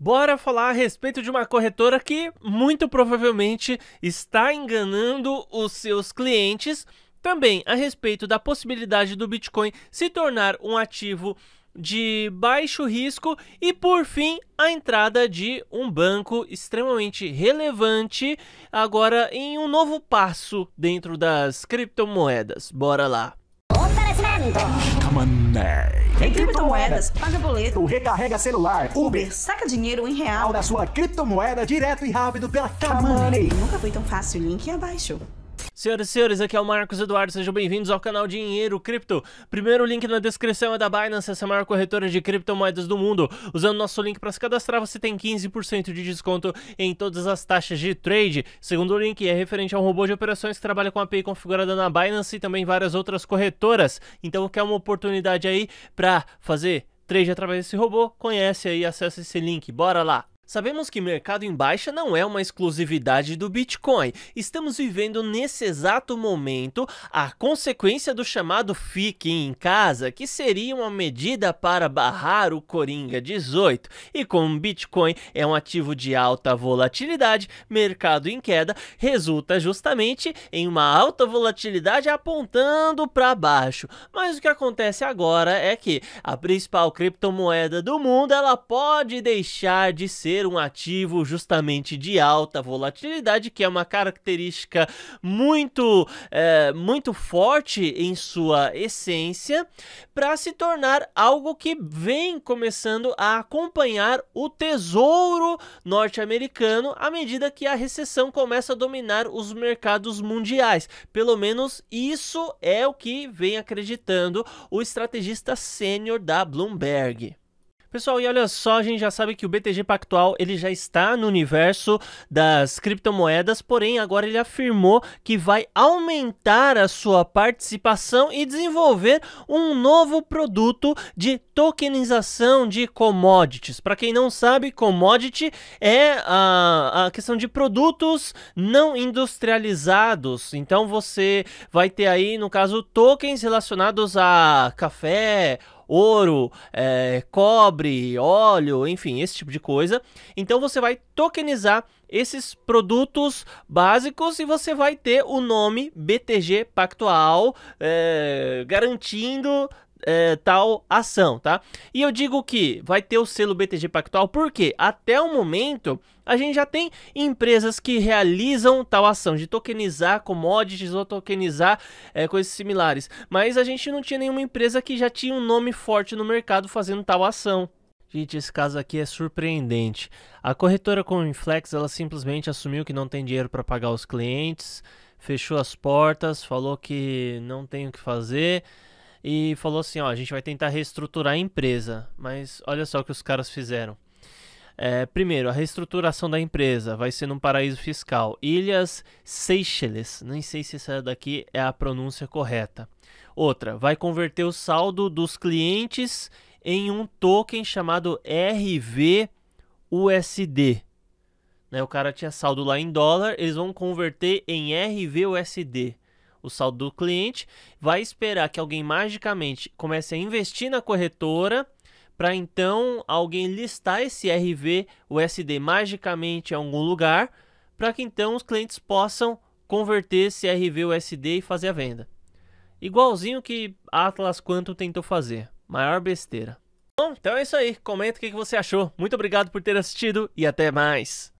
Bora falar a respeito de uma corretora que muito provavelmente está enganando os seus clientes, também a respeito da possibilidade do Bitcoin se tornar um ativo de baixo risco e por fim a entrada de um banco extremamente relevante agora em um novo passo dentro das criptomoedas. Bora lá oferecimento. Money. Em criptomoedas, paga boleto, recarrega celular, Uber, saca dinheiro em real da sua criptomoeda direto e rápido pela Camoney. Nunca foi tão fácil, link abaixo. Senhoras e senhores, aqui é o Marcos Eduardo, sejam bem-vindos ao canal Dinheiro Cripto. Primeiro link na descrição é da Binance, essa é maior corretora de criptomoedas do mundo. Usando nosso link para se cadastrar, você tem 15% de desconto em todas as taxas de trade. Segundo link é referente a um robô de operações que trabalha com API configurada na Binance e também várias outras corretoras. Então, quer uma oportunidade aí para fazer trade através desse robô? Conhece aí, acessa esse link. Bora lá! Sabemos que mercado em baixa não é uma exclusividade do Bitcoin. Estamos vivendo nesse exato momento a consequência do chamado Fique em Casa, que seria uma medida para barrar o Coringa 18. E como o Bitcoin é um ativo de alta volatilidade, mercado em queda resulta justamente em uma alta volatilidade apontando para baixo. Mas o que acontece agora é que a principal criptomoeda do mundo ela pode deixar de ser ser um ativo justamente de alta volatilidade, que é uma característica muito, é, muito forte em sua essência, para se tornar algo que vem começando a acompanhar o tesouro norte-americano à medida que a recessão começa a dominar os mercados mundiais. Pelo menos isso é o que vem acreditando o estrategista sênior da Bloomberg. Pessoal, e olha só, a gente já sabe que o BTG Pactual ele já está no universo das criptomoedas, porém agora ele afirmou que vai aumentar a sua participação e desenvolver um novo produto de tokenização de commodities. Para quem não sabe, commodity é a, a questão de produtos não industrializados. Então você vai ter aí, no caso, tokens relacionados a café, ouro, é, cobre, óleo, enfim, esse tipo de coisa. Então você vai tokenizar esses produtos básicos e você vai ter o nome BTG Pactual é, garantindo é, tal ação, tá? E eu digo que vai ter o selo BTG Pactual porque até o momento a gente já tem empresas que realizam tal ação de tokenizar commodities ou tokenizar é, coisas similares, mas a gente não tinha nenhuma empresa que já tinha um nome forte no mercado fazendo tal ação. Gente, esse caso aqui é surpreendente. A corretora Coinflex, ela simplesmente assumiu que não tem dinheiro para pagar os clientes, fechou as portas, falou que não tem o que fazer e falou assim: ó, a gente vai tentar reestruturar a empresa, mas olha só o que os caras fizeram. É, primeiro, a reestruturação da empresa vai ser num paraíso fiscal, Ilhas Seychelles. Nem sei se essa daqui é a pronúncia correta. Outra, vai converter o saldo dos clientes em um token chamado RVUSD. Né, o cara tinha saldo lá em dólar, eles vão converter em RVUSD o saldo do cliente, vai esperar que alguém magicamente comece a investir na corretora para então alguém listar esse RV, o SD magicamente em algum lugar, para que então os clientes possam converter esse RV USD e fazer a venda. Igualzinho que Atlas Quantum tentou fazer. Maior besteira. Bom, então é isso aí. Comenta o que você achou. Muito obrigado por ter assistido e até mais.